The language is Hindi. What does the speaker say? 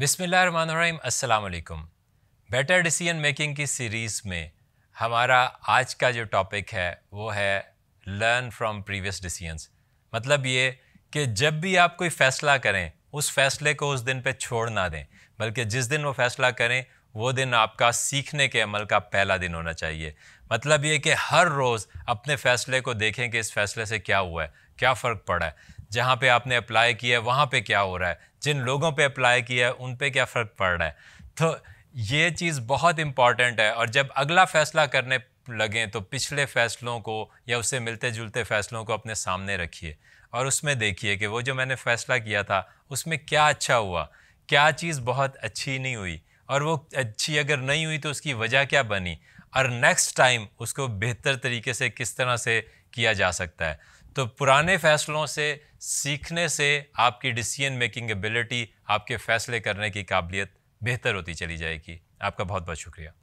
बिसमीम अल्लाम बेटर डिसीजन मेकिंग की सीरीज़ में हमारा आज का जो टॉपिक है वो है लर्न फ्रॉम प्रीवियस डिसीजंस मतलब ये कि जब भी आप कोई फ़ैसला करें उस फैसले को उस दिन पे छोड़ ना दें बल्कि जिस दिन वो फ़ैसला करें वो दिन आपका सीखने के अमल का पहला दिन होना चाहिए मतलब ये कि हर रोज़ अपने फ़ैसले को देखें कि इस फैसले से क्या हुआ है क्या फ़र्क पड़ा है जहाँ पे आपने अप्लाई किया है वहाँ पे क्या हो रहा है जिन लोगों पे अप्लाई किया है उन पे क्या फ़र्क पड़ रहा है तो ये चीज़ बहुत इम्पॉर्टेंट है और जब अगला फ़ैसला करने लगें तो पिछले फैसलों को या उससे मिलते जुलते फैसलों को अपने सामने रखिए और उसमें देखिए कि वो जो मैंने फ़ैसला किया था उसमें क्या अच्छा हुआ क्या चीज़ बहुत अच्छी नहीं हुई और वो अच्छी अगर नहीं हुई तो उसकी वजह क्या बनी और नेक्स्ट टाइम उसको बेहतर तरीके से किस तरह से किया जा सकता है तो पुराने फैसलों से सीखने से आपकी डिसीजन मेकिंग एबिलिटी आपके फैसले करने की काबिलियत बेहतर होती चली जाएगी आपका बहुत बहुत शुक्रिया